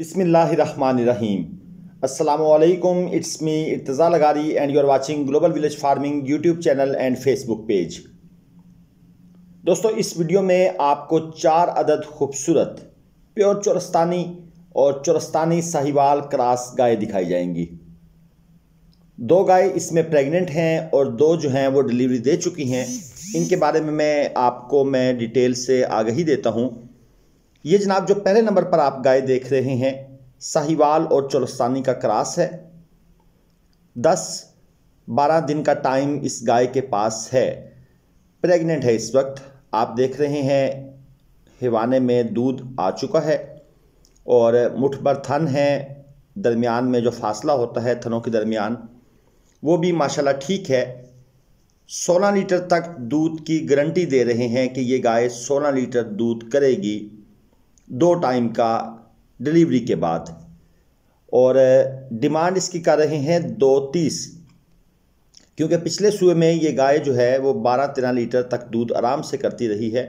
बिसमीम् अल्लाम it's me Irtaza लगारी and you are watching global village farming YouTube channel and Facebook page दोस्तों इस video में आपको चार अदद खूबसूरत प्योर चौरस्तानी और चौरस्तानी साहिवाल क्रास गाय दिखाई जाएंगी दो गाय इसमें प्रेग्नेंट हैं और दो जो हैं वो डिलीवरी दे चुकी हैं इनके बारे में मैं आपको मैं डिटेल से आगही देता हूँ ये जनाब जो पहले नंबर पर आप गाय देख रहे हैं साहिवाल और चौलस्तानी का क्रास है दस बारह दिन का टाइम इस गाय के पास है प्रेग्नेंट है इस वक्त आप देख रहे हैं हिवाने में दूध आ चुका है और मुठ थन है दरमियान में जो फासला होता है थनों के दरमियान वो भी माशाल्लाह ठीक है 16 लीटर तक दूध की गारंटी दे रहे हैं कि ये गाय 16 लीटर दूध करेगी दो टाइम का डिलीवरी के बाद और डिमांड इसकी कर रहे हैं दो तीस क्योंकि पिछले सुबह में ये गाय जो है वो बारह तेरह लीटर तक दूध आराम से करती रही है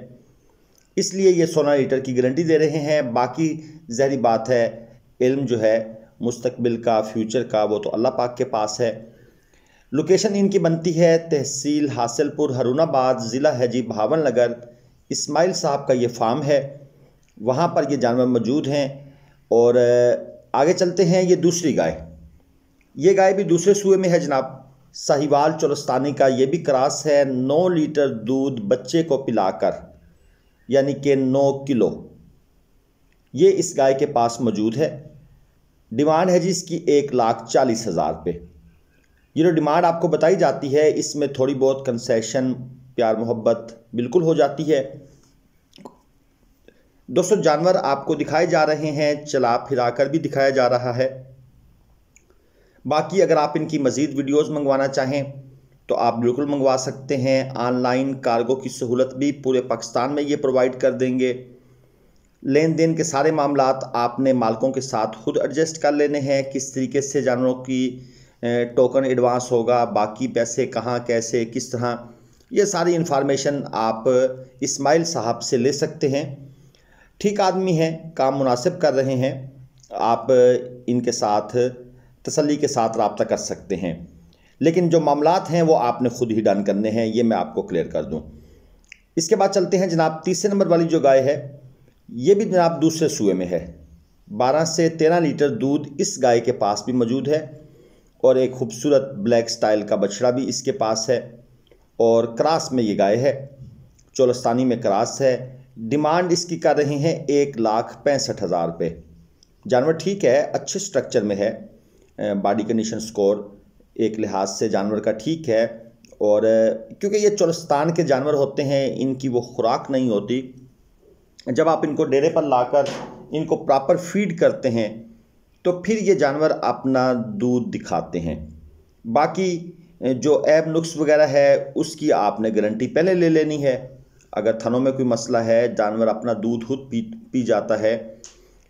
इसलिए ये सोलह लीटर की गारंटी दे रहे हैं बाकी जहरी बात है इल्म जो है मुस्तबिल का फ्यूचर का वो तो अल्लाह पाक के पास है लोकेशन इनकी बनती है तहसील हासिलपुर हरुणाबाद ज़िला है जी भावन नगर इस्माइल साहब का ये फार्म है वहाँ पर ये जानवर मौजूद हैं और आगे चलते हैं ये दूसरी गाय ये गाय भी दूसरे सूए में है जनाब साहिवाल चौरस्तानी का ये भी क्रास है नौ लीटर दूध बच्चे को पिलाकर यानी कि नौ किलो ये इस गाय के पास मौजूद है डिमांड है जी इसकी एक लाख चालीस हज़ार पे ये जो डिमांड आपको बताई जाती है इसमें थोड़ी बहुत कंसेशन प्यार मोहब्बत बिल्कुल हो जाती है दोस्तों जानवर आपको दिखाए जा रहे हैं चला फिरा कर भी दिखाया जा रहा है बाकी अगर आप इनकी मज़ीद वीडियोस मंगवाना चाहें तो आप बिल्कुल मंगवा सकते हैं ऑनलाइन कार्गो की सहूलत भी पूरे पाकिस्तान में ये प्रोवाइड कर देंगे लेन देन के सारे मामला आपने मालकों के साथ खुद एडजस्ट कर लेने हैं किस तरीके से जानवरों की टोकन एडवांस होगा बाकी पैसे कहाँ कैसे किस तरह ये सारी इन्फॉर्मेशन आप इस्माइल साहब से ले सकते हैं ठीक आदमी हैं काम मुनासिब कर रहे हैं आप इनके साथ तसली के साथ रबता कर सकते हैं लेकिन जो मामला हैं वो आपने ख़ुद ही डन करने हैं ये मैं आपको क्लियर कर दूँ इसके बाद चलते हैं जनाब तीसरे नंबर वाली जो गाय है ये भी जनाब दूसरे सूए में है बारह से तेरह लीटर दूध इस गाय के पास भी मौजूद है और एक खूबसूरत ब्लैक स्टाइल का बछड़ा भी इसके पास है और क्रास में ये गाय है चौलस्तानी में क्रास है डिमांड इसकी कर रहे हैं एक लाख पैंसठ हज़ार रुपये जानवर ठीक है अच्छे स्ट्रक्चर में है बॉडी कंडीशन स्कोर एक लिहाज से जानवर का ठीक है और क्योंकि ये चौलस्तान के जानवर होते हैं इनकी वो खुराक नहीं होती जब आप इनको डेरे पर लाकर इनको प्रॉपर फीड करते हैं तो फिर ये जानवर अपना दूध दिखाते हैं बाकी जो ऐब नुक्स वगैरह है उसकी आपने गारंटी पहले ले लेनी है अगर थनों में कोई मसला है जानवर अपना दूध खुद पी पी जाता है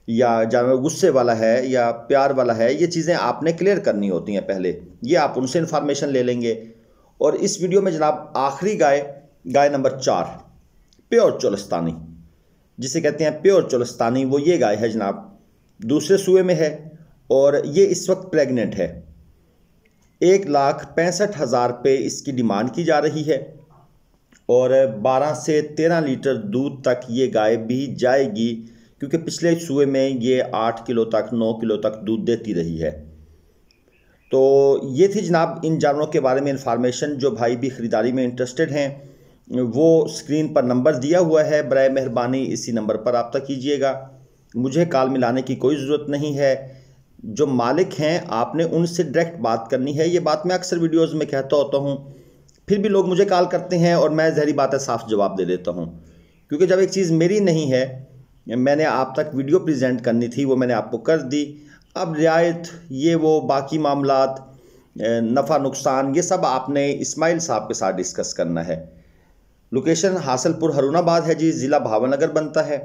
या जानवर गुस्से वाला है या प्यार वाला है ये चीज़ें आपने क्लियर करनी होती हैं पहले ये आप उनसे इन्फॉर्मेशन ले लेंगे और इस वीडियो में जनाब आखिरी गाय गाय नंबर चार प्योर चोलस्तानी जिसे कहते हैं प्योर चोलस्तानी वो ये गाय है जनाब दूसरे सूए में है और ये इस वक्त प्रेग्नेंट है एक लाख पैंसठ हज़ार पे इसकी डिमांड की जा रही है और 12 से 13 लीटर दूध तक ये गाय भी जाएगी क्योंकि पिछले सूए में ये 8 किलो तक 9 किलो तक दूध देती रही है तो ये थी जनाब इन जानवरों के बारे में इंफॉर्मेशन जो भाई भी ख़रीदारी में इंटरेस्टेड हैं वो स्क्रीन पर नंबर दिया हुआ है बर मेहरबानी इसी नंबर पर रबता कीजिएगा मुझे कॉल मिलाने की कोई ज़रूरत नहीं है जो मालिक हैं आपने उनसे डायरेक्ट बात करनी है ये बात मैं अक्सर वीडियोज़ में कहता होता हूँ फिर भी लोग मुझे कॉल करते हैं और मैं जहरी बात है साफ जवाब दे देता हूँ क्योंकि जब एक चीज़ मेरी नहीं है मैंने आप तक वीडियो प्रेजेंट करनी थी वो मैंने आपको कर दी अब रियायत ये वो बाकी मामला नफ़ा नुकसान ये सब आपने इस्माइल साहब के साथ डिस्कस करना है लोकेशन हासलपुर हरुणाबाद है जी ज़िला भावनगर बनता है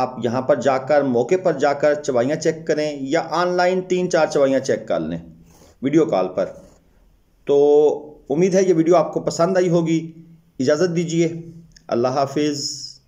आप यहाँ पर जाकर मौके पर जाकर चवाइयाँ चेक करें या ऑनलाइन तीन चार चवाइयाँ चेक कर लें वीडियो कॉल पर तो उम्मीद है ये वीडियो आपको पसंद आई होगी इजाज़त दीजिए अल्लाह हाफिज़